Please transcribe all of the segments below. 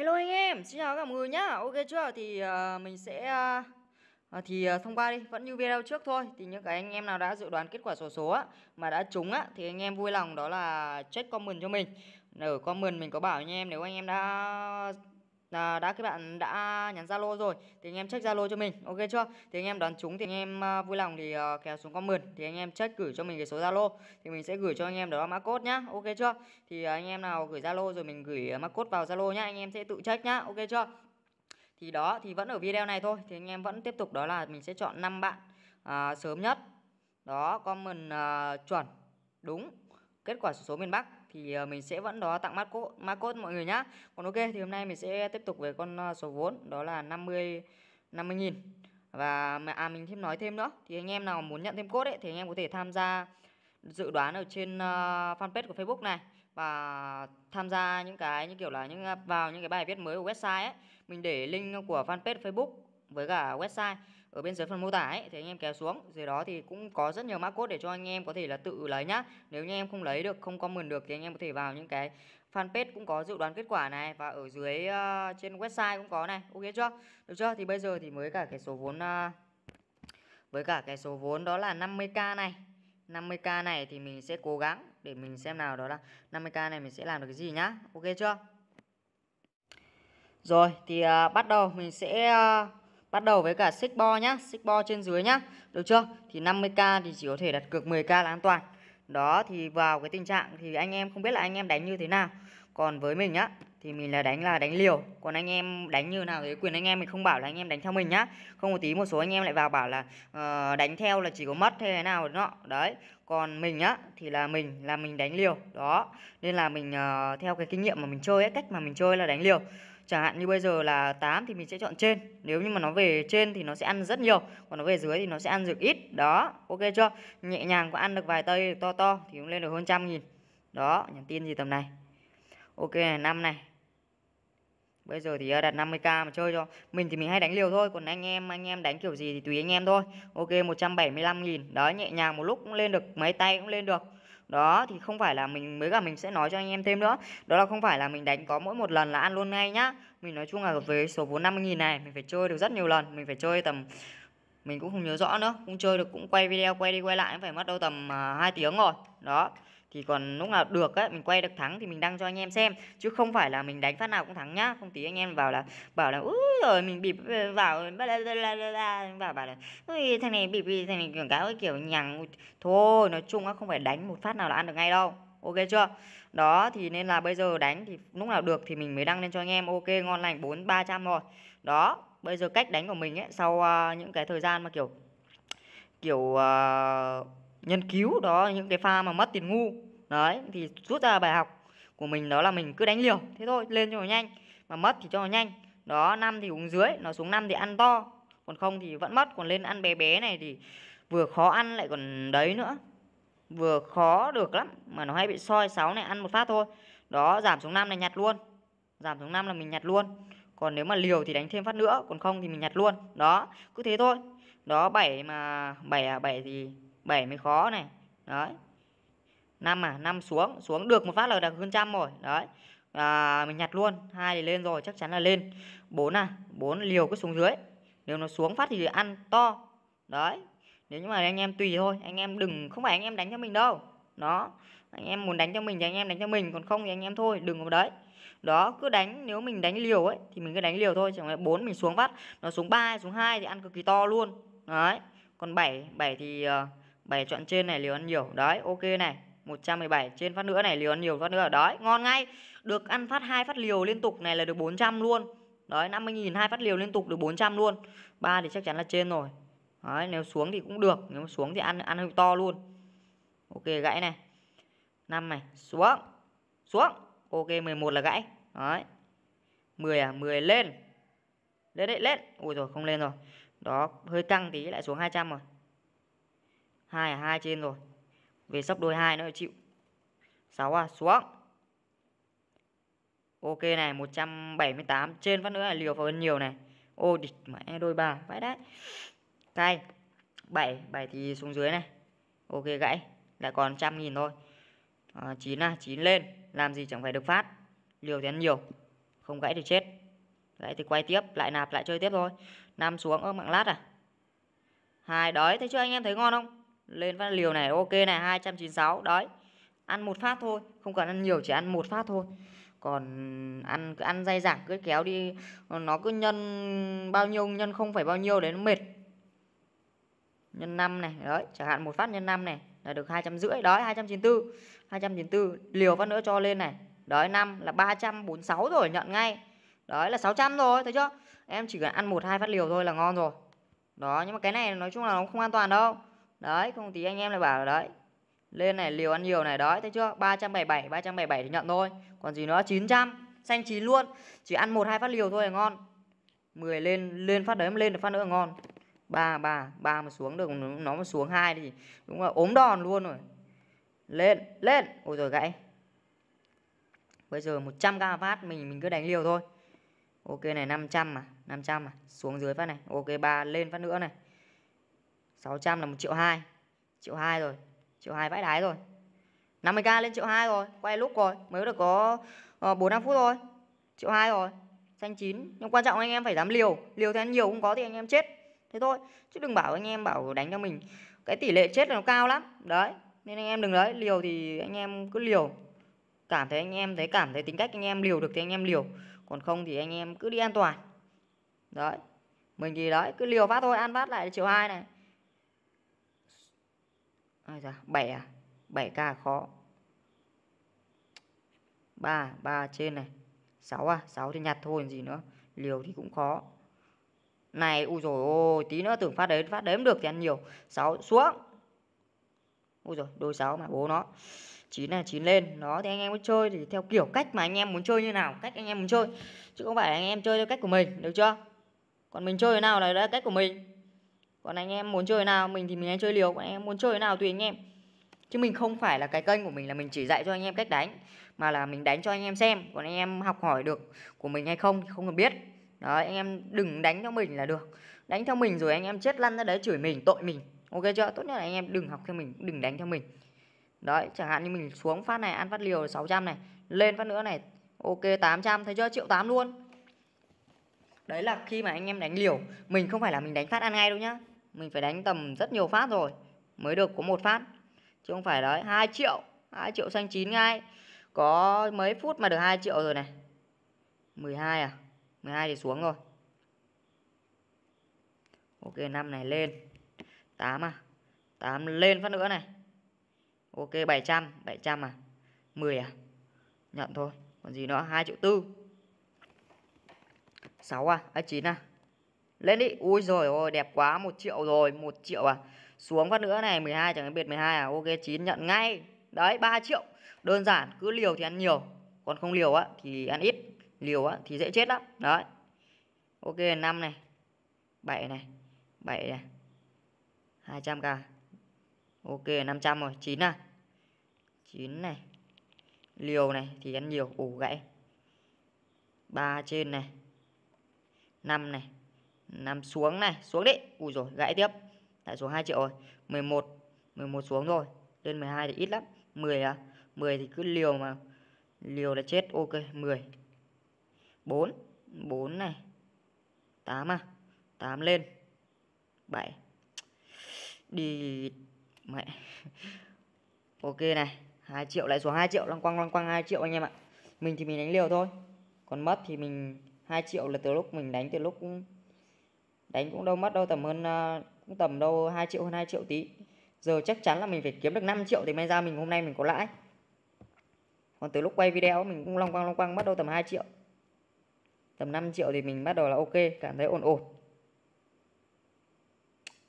Hello anh em, xin chào cả mọi người nhá. Ok chưa? Thì uh, mình sẽ uh, thì uh, thông qua đi vẫn như video trước thôi thì những cái anh em nào đã dự đoán kết quả sổ số á, mà đã trúng á, thì anh em vui lòng đó là check comment cho mình ở comment mình có bảo anh em nếu anh em đã à, đã các bạn đã nhắn Zalo rồi thì anh em check Zalo cho mình ok chưa thì anh em đoán chúng thì anh em à, vui lòng thì à, ờ, kéo xuống comment thì anh em check gửi cho mình cái số Zalo thì mình sẽ gửi cho anh em đó mã code nhá ok chưa thì à, anh em nào gửi Zalo rồi mình gửi mã code vào Zalo nhá anh em sẽ tự check nhá ok chưa thì đó thì vẫn ở video này thôi thì anh em vẫn tiếp tục đó là mình sẽ chọn 5 bạn à, sớm nhất đó comment à, chuẩn đúng kết quả số miền Bắc thì ờ, mình sẽ vẫn đó tặng mã cốt mã cốt mọi người nhá còn ok thì hôm nay mình sẽ tiếp tục về con ờ, số vốn đó là 50 50.000 và à mình thêm nói thêm nữa thì anh em nào muốn nhận thêm cốt ấy thì anh em có thể tham gia dự đoán ở trên uh, fanpage của Facebook này và tham gia những cái như kiểu là những vào những cái bài viết mới của website ấy mình để link của fanpage Facebook với cả website ở bên dưới phần mô tả ấy, thì anh em kéo xuống dưới đó thì cũng có rất nhiều mã code để cho anh em có thể là tự lấy nhá nếu như em không lấy được không comment được thì anh em có thể vào những cái fanpage cũng có dự đoán kết quả này và ở dưới uh, trên website cũng có này ok chưa được chưa thì bây giờ thì mới cả cái số vốn uh, với cả cái số vốn đó là 50k này 50k này thì mình sẽ cố gắng để mình xem nào đó là 50k này mình sẽ làm được cái gì nhá ok chưa rồi thì uh, bắt đầu mình sẽ uh, Bắt đầu với cả xích bo nhá, xích bo trên dưới nhá. Được chưa? Thì 50k thì chỉ có thể đặt cược 10k là an toàn. Đó thì vào cái tình trạng thì anh em không biết là anh em đánh như thế nào. Còn với mình nhá, thì mình là đánh là đánh liều, còn anh em đánh như nào thì quyền anh em mình không bảo là anh em đánh theo mình nhá. Không một tí một số anh em lại vào bảo là uh, đánh theo là chỉ có mất thế nào đó. Đấy. Còn mình nhá thì là mình là mình đánh liều. Đó. Nên là mình uh, theo cái kinh nghiệm mà mình chơi ấy, cách mà mình chơi là đánh liều. Chẳng hạn như bây giờ là 8 thì mình sẽ chọn trên. Nếu như mà nó về trên thì nó sẽ ăn rất nhiều, còn nó về dưới thì nó sẽ ăn được ít. Đó, ok chưa? Nhẹ nhàng có ăn được vài tây to to thì cũng lên được hơn trăm nghìn. Đó, nhắn tin gì tầm này. Ok này, 5 này. Bây giờ thì ờ, đặt 50k mà chơi cho. Mình thì mình hay đánh liều thôi, còn anh em anh em đánh kiểu gì thì tùy anh em thôi. Ok 175 nghìn Đó, nhẹ nhàng một lúc cũng lên được mấy tay cũng lên được đó thì không phải là mình mới cả mình sẽ nói cho anh em thêm nữa đó là không phải là mình đánh có mỗi một lần là ăn luôn ngay nhá mình nói chung là với số vốn 50.000 này mình phải chơi được rất nhiều lần mình phải chơi tầm mình cũng không nhớ rõ nữa cũng chơi được cũng quay video quay đi quay lại phải mất đâu tầm uh, à, 2 tiếng rồi đó thì còn lúc nào được ấy, mình quay được thắng thì mình đăng cho anh em xem chứ không phải là mình đánh phát nào cũng thắng nhá không tí anh em vào là bảo là úi rồi mình bịp vào ờ, bảo bảo là ui thằng này bịp thằng này quảng cáo kiểu nhằng thôi nói chung á không phải đánh một phát nào là ăn được ngay đâu ok chưa đó thì nên là bây giờ đánh thì lúc nào được thì mình mới đăng lên cho anh em ok ngon lành bốn ba trăm rồi đó bây giờ cách đánh của mình ấy sau uh, những cái thời gian mà kiểu kiểu uh, à, nhân cứu đó những cái pha mà mất tiền ngu đấy thì rút ra bài học của mình đó là mình cứ đánh liều thế thôi lên cho nó nhanh mà mất thì cho nó nhanh đó năm thì uống dưới nó xuống năm thì ăn to còn không thì vẫn mất còn lên ăn bé bé này thì vừa khó ăn lại còn đấy nữa vừa khó được lắm mà nó hay bị soi 6 này ăn một phát thôi đó giảm xuống 5 này nhặt luôn giảm xuống 5 là mình nhặt luôn còn nếu mà liều thì đánh thêm phát nữa còn không thì mình nhặt luôn đó cứ thế thôi đó 7 mà 7 à 7 thì 7 mới khó này đấy 5 à 5 xuống xuống được một phát là được hơn trăm rồi đấy à, mình nhặt luôn hai thì lên rồi chắc chắn là lên 4 à 4 liều cứ xuống dưới nếu nó xuống phát thì ăn to đấy nếu như mà anh em tùy thôi anh em đừng không phải anh em đánh cho mình đâu đó anh em muốn đánh cho mình thì anh em đánh cho mình còn không thì anh em thôi đừng có đấy đó cứ đánh nếu mình đánh liều ấy thì mình cứ đánh liều thôi chẳng phải bốn mình xuống vắt nó xuống ba xuống hai thì ăn cực kỳ to luôn đấy còn 7 7 thì ờ, bảy chọn trên này liều ăn nhiều đấy ok này 117 trên phát nữa này liều ăn nhiều phát nữa đấy ngon ngay được ăn phát hai phát liều liên tục này là được 400 luôn đấy 50.000 hai phát liều liên tục được 400 luôn ba thì chắc chắn là trên rồi Đấy, nếu xuống thì cũng được nếu xuống thì ăn ăn hơi to luôn ok gãy này năm này xuống xuống ok 11 là gãy đấy 10 à 10 lên lên đấy lên ui rồi không lên rồi đó hơi căng tí lại xuống 200 rồi hai à hai trên rồi về sấp đôi hai nữa chịu 6 à xuống ok này 178 trên phát nữa là liều vào hơn nhiều này ô địch mẹ đôi bà vãi đấy cây 7 7 thì xuống dưới này ok gãy lại còn trăm nghìn thôi ờ, à, 9 là 9 lên làm gì chẳng phải được phát liều thì ăn nhiều không gãy thì chết gãy thì quay tiếp lại nạp lại chơi tiếp thôi năm xuống ở mạng lát à hai đói thấy chưa anh em thấy ngon không lên phát liều này ok này 296 đói ăn một phát thôi không cần ăn nhiều chỉ ăn một phát thôi còn ăn cứ ăn dai dẳng cứ kéo đi nó cứ nhân bao nhiêu nhân không phải bao nhiêu đấy nó mệt nhân 5 này đấy chẳng hạn một phát nhân 5 này là được hai trăm rưỡi đấy 294 294 liều phát nữa cho lên này đấy năm là 346 rồi nhận ngay đấy là 600 rồi thấy chưa em chỉ cần ăn một hai phát liều thôi là ngon rồi đó nhưng mà cái này nói chung là nó không an toàn đâu đấy không tí anh em lại bảo là đấy lên này liều ăn nhiều này đấy thấy chưa 377 377 thì nhận thôi còn gì nữa 900 xanh chín luôn chỉ ăn một hai phát liều thôi là ngon 10 lên lên phát đấy lên được phát nữa là ngon ba ba ba mà xuống được nó mà xuống hai thì đúng là ốm đòn luôn rồi lên lên ôi rồi gãy bây giờ 100 k phát mình mình cứ đánh liều thôi ok này 500 mà năm trăm mà xuống dưới phát này ok ba lên phát nữa này 600 là một triệu hai triệu hai rồi triệu hai vãi đái rồi 50k lên triệu hai rồi quay lúc rồi mới được có ờ, bốn năm phút thôi triệu hai rồi xanh chín nhưng quan trọng anh em phải dám liều liều thêm nhiều cũng có thì anh em chết thế thôi chứ đừng bảo anh em bảo đánh cho mình cái tỷ lệ chết là nó cao lắm đấy nên anh em đừng đấy liều thì anh em cứ liều cảm thấy anh em thấy cảm thấy tính cách anh em liều được thì anh em liều còn không thì anh em cứ đi an toàn đấy mình thì đấy cứ liều phát thôi ăn phát lại chiều hai này ai da bảy à bảy k khó ba ba trên này sáu à sáu thì nhặt thôi gì nữa liều thì cũng khó này u rồi ôi tí nữa tưởng phát đấy phát đếm được thì ăn nhiều. 6 xuống. Ui rồi đôi 6 mà bố nó. 9 là 9 lên. Đó thì anh em muốn chơi thì theo kiểu cách mà anh em muốn chơi như nào, cách anh em muốn chơi. Chứ không phải anh em chơi theo cách của mình, được chưa? Còn mình chơi thế nào này là cách của mình. Còn anh em muốn chơi nào mình thì mình hay chơi liều, còn anh em muốn chơi nào tùy anh em. Chứ mình không phải là cái kênh của mình là mình chỉ dạy cho anh em cách đánh mà là mình đánh cho anh em xem, còn anh em học hỏi được của mình hay không thì không cần biết. Đấy anh em đừng đánh theo mình là được Đánh theo mình rồi anh em chết lăn ra đấy chửi mình tội mình Ok chưa tốt nhất là anh em đừng học theo mình đừng đánh theo mình Đấy chẳng hạn như mình xuống phát này ăn phát liều 600 này Lên phát nữa này Ok 800 thấy chưa triệu 8 luôn Đấy là khi mà anh em đánh liều Mình không phải là mình đánh phát ăn ngay đâu nhá Mình phải đánh tầm rất nhiều phát rồi Mới được có một phát Chứ không phải đấy 2 triệu 2 triệu xanh chín ngay Có mấy phút mà được 2 triệu rồi này 12 à 12 thì xuống rồi Ok 5 này lên 8 à 8 lên phát nữa này Ok 700 700 à 10 à Nhận thôi Còn gì nữa 2 triệu tư 6 à, à 9 à Lên đi Ui rồi ôi đẹp quá 1 triệu rồi 1 triệu à Xuống phát nữa này 12 chẳng biệt 12 à Ok 9 nhận ngay Đấy 3 triệu Đơn giản cứ liều thì ăn nhiều Còn không liều á thì ăn ít liều á thì dễ chết lắm đấy ok 5 này 7 này 7 này 200k ok 500 rồi 9 à 9 này liều này thì ăn nhiều ủ gãy 3 trên này 5 này 5 xuống này xuống đi ủ rồi gãy tiếp lại xuống 2 triệu rồi 11 11 xuống rồi lên 12 thì ít lắm 10 à 10 thì cứ liều mà liều là chết ok 10 4 4 này 8 à 8 lên 7 Đi Mẹ Ok này 2 triệu lại xuống 2 triệu lăng quăng lăng quăng 2 triệu anh em ạ Mình thì mình đánh liều thôi Còn mất thì mình 2 triệu là từ lúc mình đánh từ lúc cũng Đánh cũng đâu mất đâu tầm hơn à, Cũng tầm đâu 2 triệu hơn 2 triệu tí Giờ chắc chắn là mình phải kiếm được 5 triệu Thì may ra mình hôm nay mình có lãi Còn từ lúc quay video mình cũng long quang long quang mất đâu tầm 2 triệu tầm 5 triệu thì mình bắt đầu là ok cảm thấy ổn ổn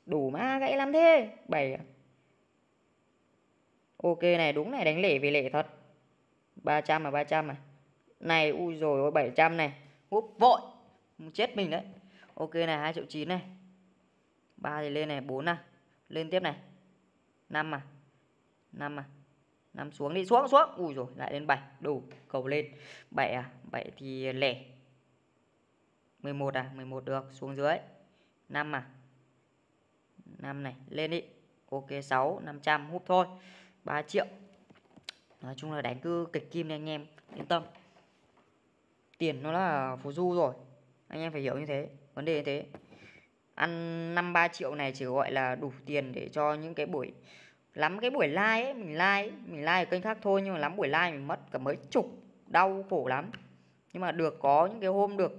đủ mà gãy lắm thế bảy à? ok này đúng này đánh lẻ vì lẻ thật 300 mà 300 mà này u rồi ôi 700 này úp vội chết mình đấy ok này 2 triệu 9 này 3 thì lên này 4 à lên tiếp này 5 à 5 à 5 xuống đi xuống xuống ui rồi lại lên 7 đủ cầu lên 7 à 7 thì lẻ 11 à 11 được xuống dưới 5 à 5 này lên đi Ok 6 500 hút thôi 3 triệu Nói chung là đánh cứ kịch kim đi anh em Yên tâm Tiền nó là phù du rồi Anh em phải hiểu như thế Vấn đề như thế Ăn 5-3 triệu này chỉ gọi là đủ tiền để cho những cái buổi Lắm cái buổi like ấy Mình like Mình like ở kênh khác thôi Nhưng mà lắm buổi like mình mất cả mấy chục Đau khổ lắm Nhưng mà được có những cái hôm được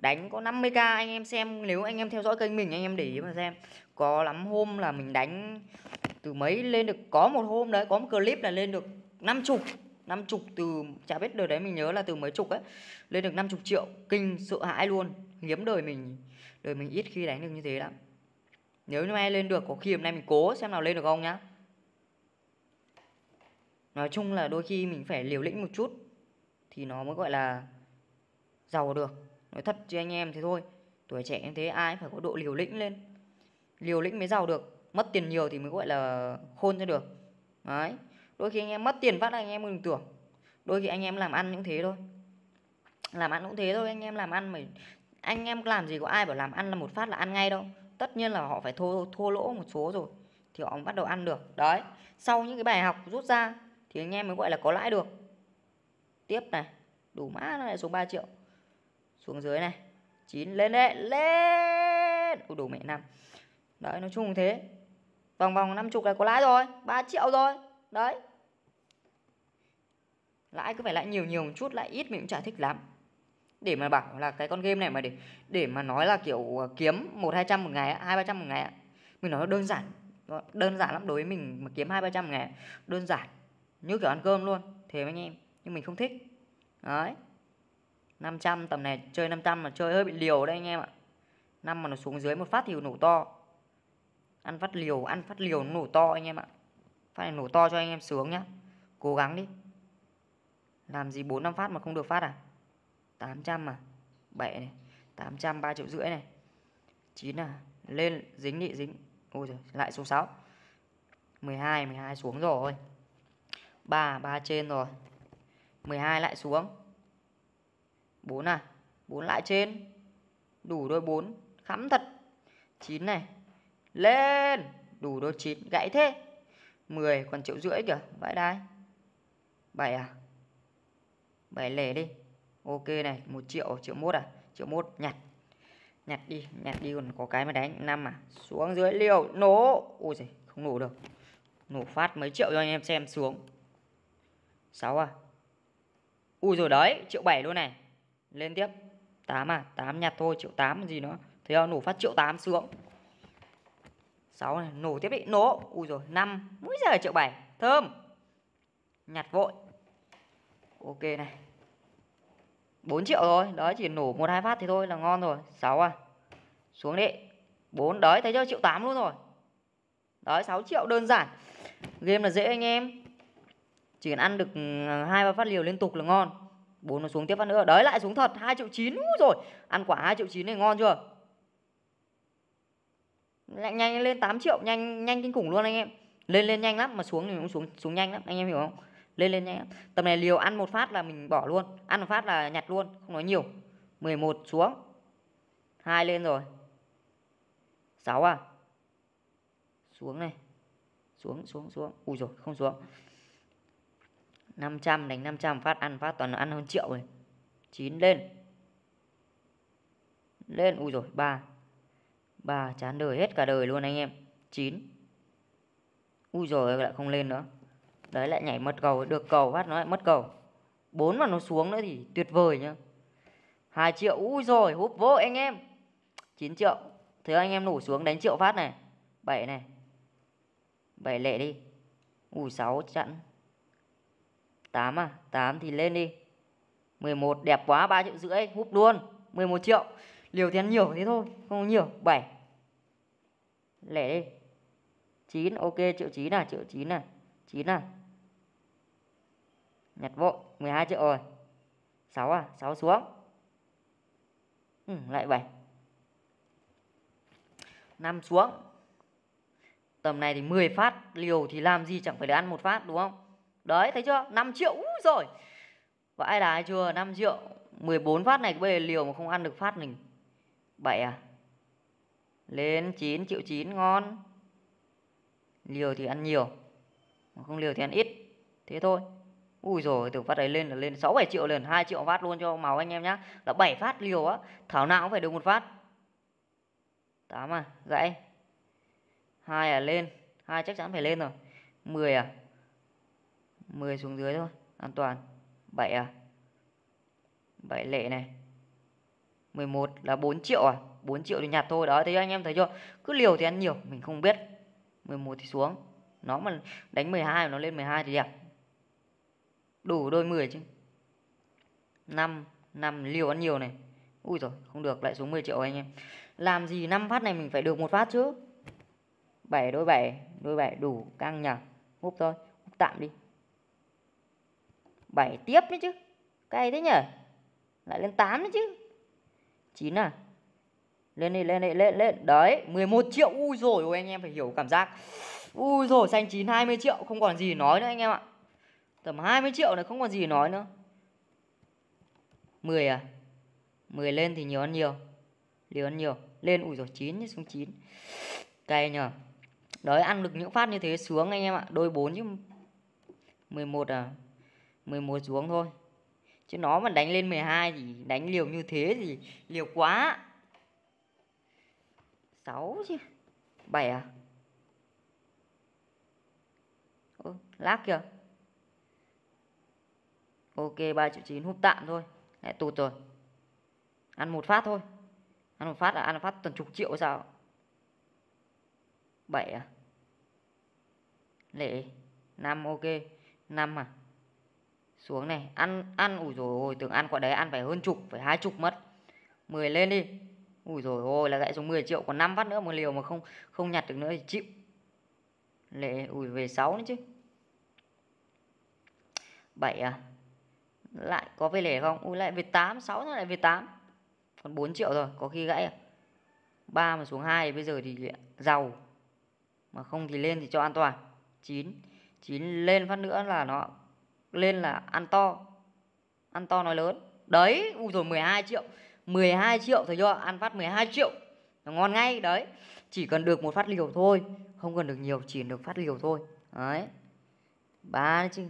đánh có 50k anh em xem nếu anh em theo dõi kênh mình anh em để ý mà xem có lắm hôm là mình đánh từ mấy lên được có một hôm đấy có một clip là lên được năm chục năm chục từ chả biết đời đấy mình nhớ là từ mấy chục ấy lên được năm chục triệu kinh sợ hãi luôn hiếm đời mình đời mình ít khi đánh được như thế lắm nếu như mai lên được có khi hôm nay mình cố xem nào lên được không nhá nói chung là đôi khi mình phải liều lĩnh một chút thì nó mới gọi là giàu được nói thật chứ anh em thế thôi tuổi trẻ như thế ai phải có độ liều lĩnh lên liều lĩnh mới giàu được mất tiền nhiều thì mới gọi là khôn cho được đấy đôi khi anh em mất tiền phát anh em đừng tưởng đôi khi anh em làm ăn cũng thế thôi làm ăn cũng thế thôi anh em làm ăn mà anh em làm gì có ai bảo làm ăn là một phát là ăn ngay đâu tất nhiên là họ phải thua thua lỗ một số rồi thì họ bắt đầu ăn được đấy sau những cái bài học rút ra thì anh em mới gọi là có lãi được tiếp này đủ mã lại số 3 triệu xuống dưới này 9 lên đấy lên Ôi đủ mẹ năm đấy nói chung thế vòng vòng năm chục là có lãi rồi 3 triệu rồi đấy lãi cứ phải lãi nhiều nhiều một chút lại ít mình cũng chả thích lắm để mà bảo là cái con game này mà để để mà nói là kiểu à, kiếm một hai trăm một ngày hai ba trăm một ngày mình nói đơn giản đơn giản lắm đối với mình mà kiếm hai ba trăm ngày đơn giản như kiểu ăn cơm luôn thế anh em nhưng mình không thích đấy 500 tầm này chơi 500 mà chơi hơi bị liều đấy anh em ạ năm mà nó xuống dưới một phát thì nổ to ăn phát liều ăn phát liều nó nổ to anh em ạ phát này nổ to cho anh em sướng nhá cố gắng đi làm gì 4 5 phát mà không được phát à 800 mà bậy này 800 3 triệu rưỡi này 9 à lên dính nhị dính ôi giời lại số 6 12 12 xuống rồi 3 3 trên rồi 12 lại xuống 4 à, 4 lại trên Đủ đôi 4 Khắm thật 9 này Lên Đủ đôi 9 Gãy thế 10 còn triệu rưỡi kìa Vãi đai 7 à 7 lẻ đi Ok này 1 triệu Triệu mốt à Triệu mốt nhặt Nhặt đi Nhặt đi còn có cái mà đánh 5 à Xuống dưới liều Nổ Ôi giời Không nổ được Nổ phát mấy triệu cho anh em xem xuống 6 à Ui rồi đấy, triệu 7 luôn này lên tiếp 8 à 8 nhặt thôi triệu 8 gì nữa Thấy không nổ phát triệu 8 sướng 6 này nổ tiếp đi Nổ Ui rồi 5 Úi giờ triệu 7 Thơm Nhặt vội Ok này 4 triệu rồi đó chỉ nổ một hai phát thì thôi là ngon rồi 6 à Xuống đi 4 Đấy thấy chưa triệu 8 luôn rồi Đấy 6 triệu đơn giản Game là dễ anh em Chỉ cần ăn được ờ, hai ba phát liều liên tục là ngon bốn nó xuống tiếp phát nữa đấy lại xuống thật hai triệu chín rồi ăn quả hai triệu chín này ngon chưa lại nhanh lên 8 triệu nhanh nhanh kinh khủng luôn anh em lên lên nhanh lắm mà xuống thì cũng xuống xuống nhanh lắm anh em hiểu không lên lên nhanh lắm. tầm này liều ăn một phát là mình bỏ luôn ăn một phát là nhặt luôn không nói nhiều 11 xuống hai lên rồi 6 à xuống này xuống xuống xuống ui rồi không xuống 500 đánh 500 phát ăn phát toàn ăn hơn triệu rồi 9 lên Lên ui rồi 3 3 chán đời hết cả đời luôn anh em 9 Ui rồi lại không lên nữa Đấy lại nhảy mất cầu Được cầu phát nó lại mất cầu 4 mà nó xuống nữa thì tuyệt vời nhá 2 triệu Ui rồi húp vô anh em 9 triệu Thế anh em nổ xuống đánh triệu phát này 7 này 7 lệ đi Ui 6 chặn 8 à 8 thì lên đi 11 đẹp quá 3 triệu rưỡi húp luôn 11 triệu liều tiền nhiều thế thôi không có nhiều 7 lẻ đi 9 ok triệu 9 à triệu 9 à 9 à nhặt vội 12 triệu rồi 6 à 6 xuống ừ, lại 7 5 xuống tầm này thì 10 phát liều thì làm gì chẳng phải để ăn một phát đúng không Đấy thấy chưa 5 triệu úi rồi Vãi đái chưa 5 triệu 14 phát này bây giờ liều mà không ăn được phát mình 7 à Lên 9 triệu 9 ngon Liều thì ăn nhiều mà Không liều thì ăn ít Thế thôi Ui rồi từ phát đấy lên là lên 6 7 triệu lần 2 triệu phát luôn cho màu anh em nhá. Là 7 phát liều á, thảo nào cũng phải được một phát. 8 à, dậy 2 à lên, 2 chắc chắn phải lên rồi. 10 à, 10 xuống dưới thôi an toàn 7 à 7 lệ này 11 là 4 triệu à 4 triệu thì nhặt thôi đó thấy anh em thấy chưa cứ liều thì ăn nhiều mình không biết 11 thì xuống nó mà đánh 12 mà nó lên 12 thì đẹp đủ đôi 10 chứ 5 5 liều ăn nhiều này Ui rồi không được lại xuống 10 triệu anh em Làm gì năm phát này mình phải được một phát chứ 7 đôi 7 Đôi 7 đủ căng nhỉ Úp thôi Úp tạm đi 7 tiếp đấy chứ. Cay thế nhỉ? Lại lên 8 đấy chứ. 9 à? Lên đi, lên đi, lên, lên. Đấy, 11 triệu. Ui rồi ôi anh em phải hiểu cảm giác. Ui rồi xanh 9 20 triệu, không còn gì nói nữa anh em ạ. Tầm 20 triệu này không còn gì nói nữa. 10 à? 10 lên thì nhiều hơn nhiều. nhiều ăn nhiều. Lên ui rồi 9 xuống 9. Cay nhờ. Đấy ăn được những phát như thế sướng anh em ạ. Đôi 4 chứ 11 à 11 xuống thôi chứ nó mà đánh lên 12 thì đánh liều như thế thì liều quá 6 chứ 7 à Ô, lác kìa Ok 3 triệu 9 hút tạm thôi Lại tụt rồi Ăn một phát thôi Ăn một phát là ăn một phát tuần chục triệu sao 7 à Lệ 5 ok 5 à xuống này ăn ăn ủi rồi ôi tưởng ăn quả đấy ăn phải hơn chục phải hai chục mất 10 lên đi ủi rồi ôi là gãy xuống 10 triệu còn năm phát nữa một liều mà không không nhặt được nữa thì chịu lệ ủi về 6 nữa chứ 7 à lại có về lẻ không ui lại về 8 6 nữa lại về 8 còn 4 triệu rồi có khi gãy à 3 mà xuống 2 bây giờ thì giàu mà không thì lên thì cho an toàn 9 9 lên phát nữa là nó lên là ăn to ăn to nói lớn đấy u rồi 12 triệu 12 triệu thấy chưa ăn phát 12 triệu nó ngon ngay đấy chỉ cần được một phát liều thôi không cần được nhiều chỉ được phát liều thôi đấy ba chứ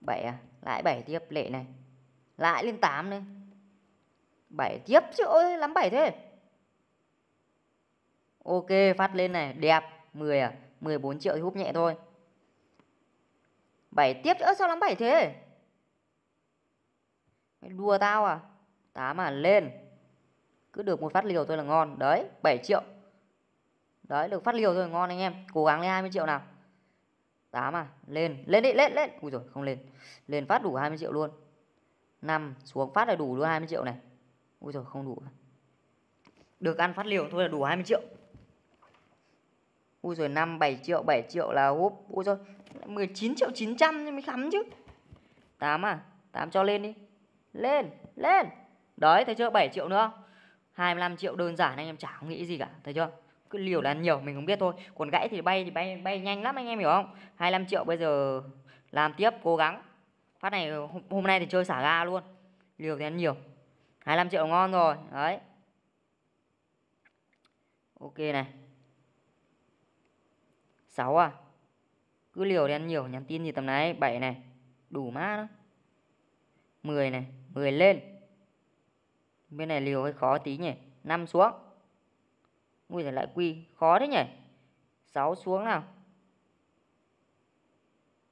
bảy à lại bảy tiếp lệ này lại lên 8 này bảy tiếp chứ ôi lắm bảy thế ok phát lên này đẹp 10 à 14 triệu thì húp nhẹ thôi 7 tiếp chứ sao lắm 7 thế Mày đùa tao à 8 mà lên Cứ được một phát liều thôi là ngon Đấy 7 triệu Đấy được phát liều thôi là ngon anh em Cố gắng lên 20 triệu nào 8 à lên Lên đi lên lên Ui rồi không lên Lên phát đủ 20 triệu luôn 5 xuống phát là đủ luôn 20 triệu này Ui rồi không đủ Được ăn phát liều thôi là đủ 20 triệu Ui rồi 5 7 triệu 7 triệu là úp Ui rồi 19 triệu 900 mới khắm chứ 8 à 8 cho lên đi Lên lên Đấy thấy chưa 7 triệu nữa 25 triệu đơn giản anh em chả nghĩ gì cả Thấy chưa cứ liều là nhiều mình không biết thôi còn gãy thì bay thì bay bay nhanh lắm anh em hiểu không 25 triệu bây giờ làm tiếp cố gắng phát này hôm nay thì chơi xả ga luôn liều thì ăn nhiều 25 triệu ngon rồi đấy ok này 6 à Cứ liều đen nhiều nhắn tin gì tầm này 7 này Đủ má đó 10 này 10 lên Bên này liều hơi khó tí nhỉ 5 xuống Ui giời lại quy Khó thế nhỉ 6 xuống nào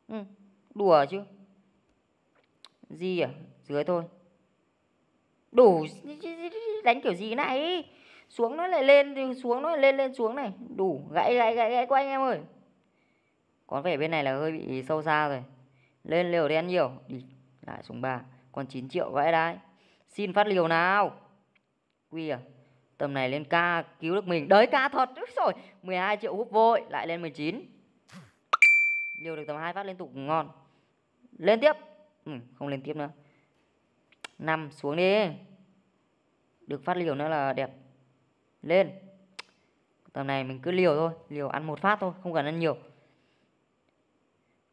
ừ, Đùa chứ Gì à Dưới thôi Đủ Đánh kiểu gì này Xuống nó lại lên Xuống nó lại lên lên xuống này Đủ Gãy gãy gãy gãy của anh em ơi có vẻ bên này là hơi bị sâu xa rồi Lên liều đen nhiều Đi lại xuống 3 Còn 9 triệu vãi đấy Xin phát liều nào Quy à Tầm này lên ca cứu được mình Đấy ca thật Úi rồi 12 triệu hút vội Lại lên 19 Liều được tầm 2 phát liên tục ngon Lên tiếp ừ, Không lên tiếp nữa 5 xuống đi Được phát liều nữa là đẹp Lên Tầm này mình cứ liều thôi Liều ăn một phát thôi Không cần ăn nhiều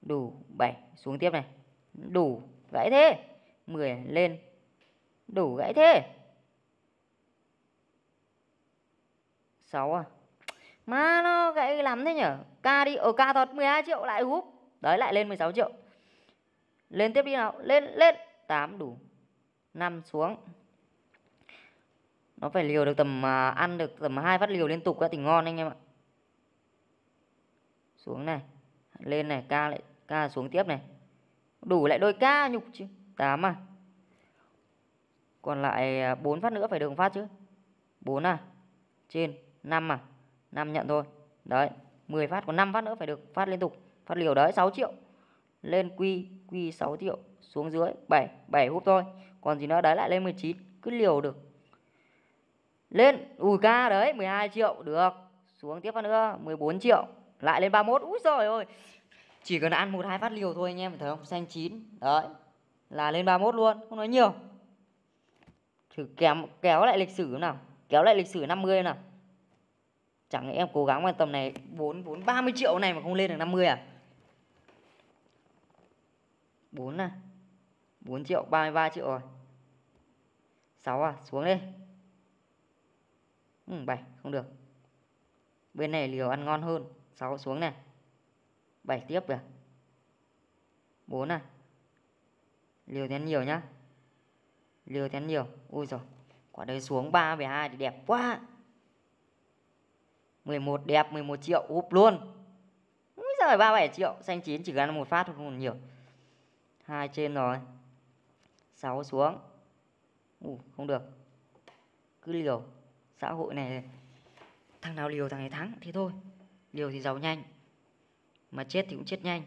đủ 7 xuống tiếp này đủ gãy thế 10 lên đủ gãy thế 6 à mà nó gãy lắm thế nhở ca đi ở ờ, ca thật 12 triệu lại húp đấy lại lên 16 triệu lên tiếp đi nào lên lên 8 đủ 5 xuống nó phải liều được tầm à, ăn được tầm hai phát liều liên tục đã thì ngon anh em ạ xuống này lên này ca lại ca xuống tiếp này Đủ lại đôi ca nhục chứ 8 à Còn lại 4 à, phát nữa phải đường phát chứ 4 à Trên 5 à 5 nhận thôi Đấy 10 phát còn 5 phát nữa phải được phát liên tục Phát liều đấy 6 triệu Lên quy quy 6 triệu Xuống dưới 7 7 hút thôi Còn gì nữa đấy lại lên 19 Cứ liều được Lên Ui ca đấy 12 triệu Được Xuống tiếp phát nữa 14 triệu Lại lên 31 Úi rồi ôi chỉ cần ăn một hai phát liều thôi anh em thấy không xanh chín đấy là lên 31 luôn không nói nhiều thử kéo kéo lại lịch sử nào kéo lại lịch sử 50 nào chẳng em cố gắng quan tầm này 4 4 30 triệu này mà không lên được 50 à 4 à 4 triệu 33 triệu rồi 6 à xuống đi ừ, 7 không được bên này liều ăn ngon hơn 6 xuống này 7 tiếp kìa 4 này Liều thén nhiều nhá Liều thén nhiều Ui rồi Quả đây xuống 3 về 2 thì đẹp quá 11 đẹp 11 triệu úp luôn Úi giời 37 triệu Xanh chín chỉ cần một phát thôi không còn nhiều hai trên rồi 6 xuống Ui, Không được Cứ liều Xã hội này Thằng nào liều thằng ấy thắng Thế thôi Liều thì giàu nhanh mà chết thì cũng chết nhanh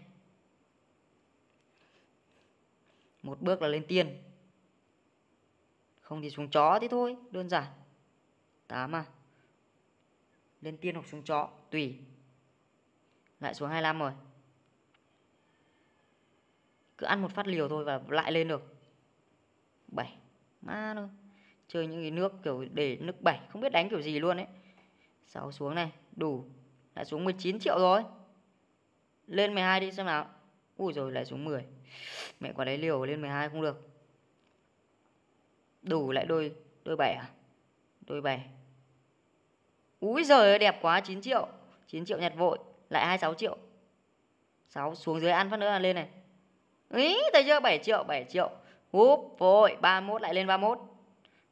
Một bước là lên tiên Không thì xuống chó thế thôi Đơn giản Tám à Lên tiên hoặc xuống chó Tùy Lại xuống 25 rồi Cứ ăn một phát liều thôi và lại lên được 7 Má nó Chơi những cái nước kiểu để nước 7 Không biết đánh kiểu gì luôn ấy 6 xuống này Đủ Lại xuống 19 triệu rồi lên 12 đi xem nào Ui rồi lại xuống 10 Mẹ quả đấy liều lên 12 không được Đủ lại đôi Đôi 7 à Đôi 7 Úi giời đẹp quá 9 triệu 9 triệu nhặt vội Lại 26 triệu 6 xuống dưới ăn phát nữa là lên này Ý thấy chưa 7 triệu 7 triệu Úp vội 31 lại lên 31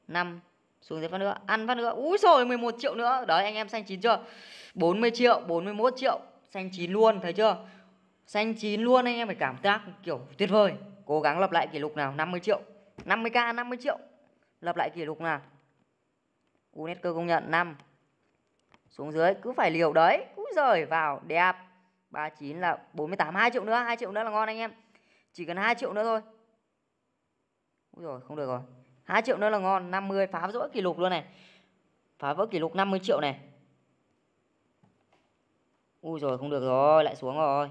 5 xuống dưới phát nữa Ăn phát nữa Úi rồi 11 triệu nữa Đấy anh em xanh chín chưa 40 triệu 41 triệu xanh chín luôn thấy chưa xanh chín luôn anh em phải cảm giác kiểu tuyệt vời cố gắng lập lại kỷ lục nào 50 triệu 50k 50 triệu lập lại kỷ lục nào Unesco công nhận 5 xuống dưới cứ phải liều đấy cú rời vào đẹp 39 là 48 2 triệu nữa 2 triệu nữa là ngon anh em chỉ cần 2 triệu nữa thôi Úi rồi không được rồi 2 triệu nữa là ngon 50 phá vỡ kỷ lục luôn này phá vỡ kỷ lục 50 triệu này Ui rồi không được rồi, lại xuống rồi.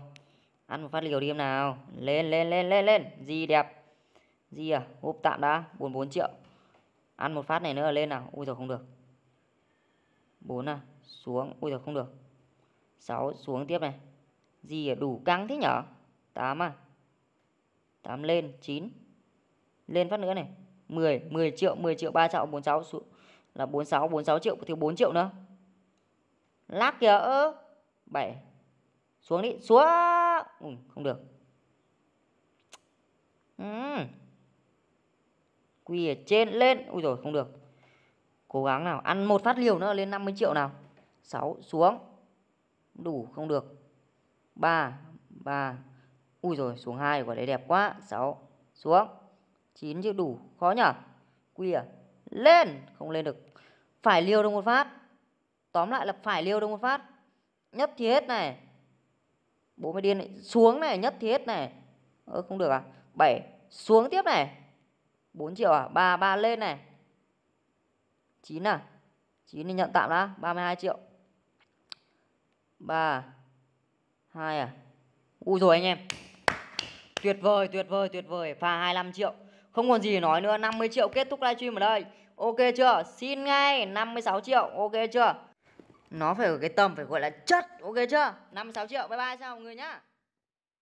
Ăn một phát liều đi em nào. Lên lên lên lên lên, gì đẹp. Gì à, hộp tạm đã, 44 triệu. Ăn một phát này nữa lên nào. Ui rồi không được. 4 à, xuống. Ui rồi không được. 6 xuống tiếp này. Gì à, đủ căng thế nhở? 8 à. 8 lên, 9. Lên phát nữa này. 10, 10 triệu, 10 triệu 346 xuống là 46, 46 triệu, thiếu 4 triệu nữa. Lác kìa ơ. 7 xuống đi xuống ừ, không được ừ. quy ở trên lên ui rồi không được cố gắng nào ăn một phát liều nữa lên 50 triệu nào 6 xuống đủ không được 3 3 ui rồi xuống hai quả đấy đẹp quá 6 xuống 9 chứ đủ khó nhở quy à lên không lên được phải liều được một phát tóm lại là phải liều được một phát nhất thiết này bố mới điên này. xuống này nhất thiết này ừ, không được à 7 xuống tiếp này 4 triệu à 3 3 lên này 9 à 9 thì nhận tạm đã 32 triệu 3 2 à Ui rồi anh em Tuyệt vời tuyệt vời tuyệt vời Pha 25 triệu Không còn gì nói nữa 50 triệu kết thúc livestream ở đây Ok chưa Xin ngay 56 triệu Ok chưa nó phải ở cái tầm phải gọi là chất ok chưa Năm sáu triệu bye bye chào mọi người nhá